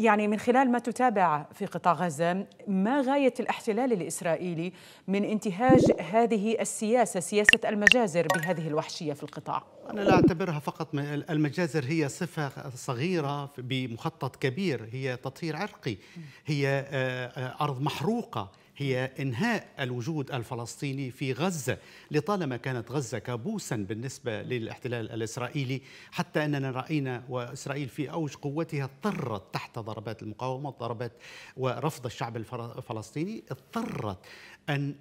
يعني من خلال ما تتابع في قطاع غزة ما غاية الاحتلال الإسرائيلي من انتهاج هذه السياسة سياسة المجازر بهذه الوحشية في القطاع أنا لا أعتبرها فقط المجازر هي صفة صغيرة بمخطط كبير هي تطهير عرقي هي آه، آه، أرض محروقة هي إنهاء الوجود الفلسطيني في غزة لطالما كانت غزة كابوسا بالنسبة للاحتلال الإسرائيلي حتى أننا رأينا وإسرائيل في أوج قوتها اضطرت تحت ضربات المقاومة ضربات ورفض الشعب الفلسطيني اضطرت أن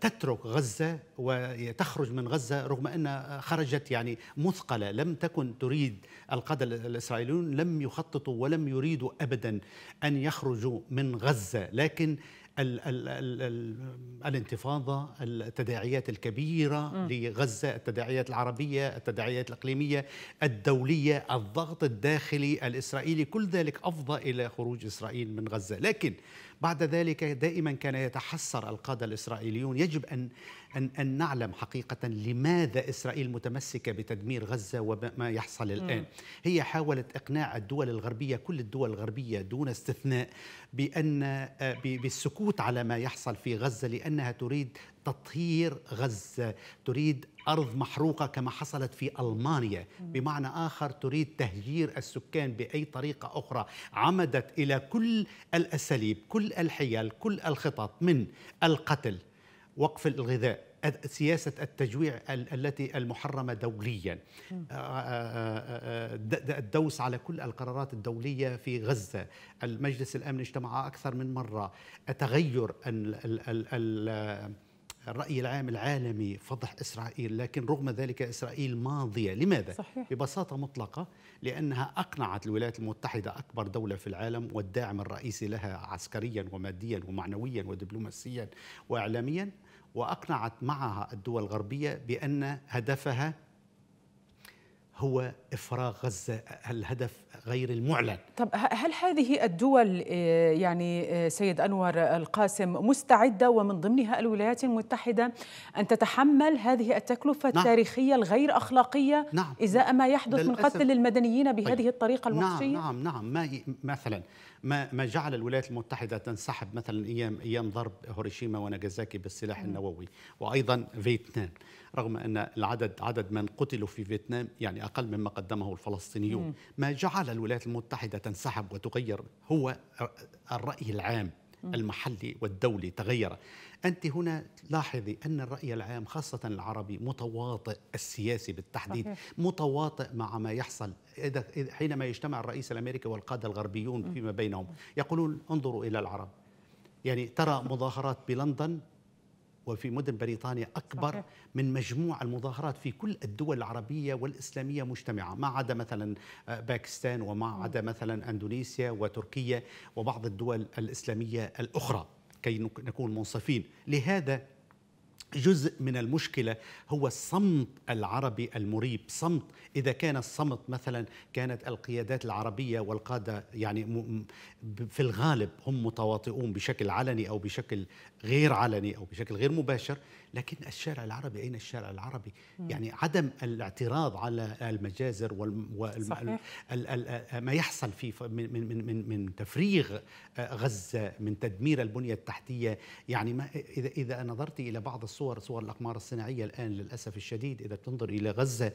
تترك غزة وتخرج من غزة رغم أنها خرجت يعني مثقلة لم تكن تريد القادة الإسرائيليون لم يخططوا ولم يريدوا أبدا أن يخرجوا من غزة لكن ال ال ال الـ الانتفاضة التداعيات الكبيرة م. لغزة التداعيات العربية التداعيات الإقليمية الدولية الضغط الداخلي الإسرائيلي كل ذلك أفضى إلى خروج إسرائيل من غزة لكن بعد ذلك دائما كان يتحسر القادة الإسرائيليون يجب أن أن, أن نعلم حقيقة لماذا إسرائيل متمسكة بتدمير غزة وما يحصل الآن م. هي حاولت إقناع الدول الغربية كل الدول الغربية دون استثناء بأن آه، بالسكوت تفوت على ما يحصل في غزة لأنها تريد تطهير غزة تريد أرض محروقة كما حصلت في ألمانيا بمعنى آخر تريد تهجير السكان بأي طريقة أخرى عمدت إلى كل الأساليب كل الحيل كل الخطط من القتل وقف الغذاء سياسة التجويع التي المحرمة دوليا آه، آه، آه، الدوس على كل القرارات الدولية في غزة المجلس الأمن اجتمع أكثر من مرة تغير الرأي العام العالمي فضح إسرائيل لكن رغم ذلك إسرائيل ماضية لماذا؟ صحيح. ببساطة مطلقة لأنها أقنعت الولايات المتحدة أكبر دولة في العالم والداعم الرئيسي لها عسكريا وماديا ومعنويا ودبلوماسيا وإعلاميا واقنعت معها الدول الغربيه بان هدفها هو افراغ غزه الهدف غير المعلن. طب هل هذه الدول آه، يعني آه، سيد انور القاسم مستعده ومن ضمنها الولايات المتحده ان تتحمل هذه التكلفه نعم. التاريخيه الغير اخلاقيه نعم. ازاء ما يحدث من قتل المدنيين بهذه طيب. الطريقه نعم، الوحشيه؟ نعم نعم نعم ما هي مثلا ما ما جعل الولايات المتحده تنسحب مثلا ايام ايام ضرب هيروشيما وناجازاكي بالسلاح نعم. النووي وايضا فيتنام رغم ان العدد عدد من قتلوا في فيتنام يعني أقل مما قدمه الفلسطينيون ما جعل الولايات المتحدة تنسحب وتغير هو الرأي العام المحلي والدولي تغير أنت هنا لاحظي أن الرأي العام خاصة العربي متواطئ السياسي بالتحديد صحيح. متواطئ مع ما يحصل إذا حينما يجتمع الرئيس الأمريكي والقادة الغربيون فيما بينهم يقولون انظروا إلى العرب يعني ترى مظاهرات بلندن وفي مدن بريطانيا أكبر صحيح. من مجموع المظاهرات في كل الدول العربية والإسلامية مجتمعة ما عدا مثلا آه، باكستان وما عدا مثلا أندونيسيا وتركيا وبعض الدول الإسلامية الأخرى كي نكون منصفين لهذا جزء من المشكله هو الصمت العربي المريب صمت اذا كان الصمت مثلا كانت القيادات العربيه والقاده يعني في الغالب هم متواطئون بشكل علني او بشكل غير علني او بشكل غير مباشر لكن الشارع العربي اين الشارع العربي يعني عدم الاعتراض على المجازر وال ما يحصل في من من من من تفريغ آه، غزه من تدمير البنيه التحتيه يعني ما اذا اذا نظرت الى بعض الصور صور الأقمار الصناعية الآن للأسف الشديد إذا بتنظر إلى غزة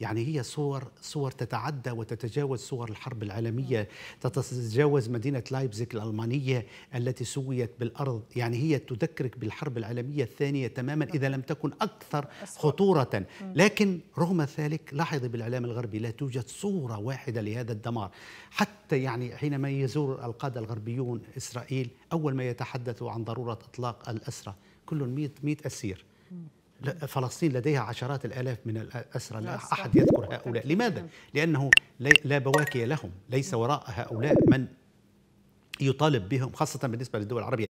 يعني هي صور صور تتعدى وتتجاوز صور الحرب العالميه تتجاوز مدينه لايبزيك الالمانيه التي سويت بالارض يعني هي تذكرك بالحرب العالميه الثانيه تماما اذا لم تكن اكثر خطوره لكن رغم ذلك لاحظي بالاعلام الغربي لا توجد صوره واحده لهذا الدمار حتى يعني حينما يزور القاده الغربيون اسرائيل اول ما يتحدثوا عن ضروره اطلاق الاسرى كلهم 100 100 اسير فلسطين لديها عشرات الالاف من الاسرى لا احد يذكر هؤلاء لماذا لانه لا بواكي لهم ليس وراء هؤلاء من يطالب بهم خاصه بالنسبه للدول العربيه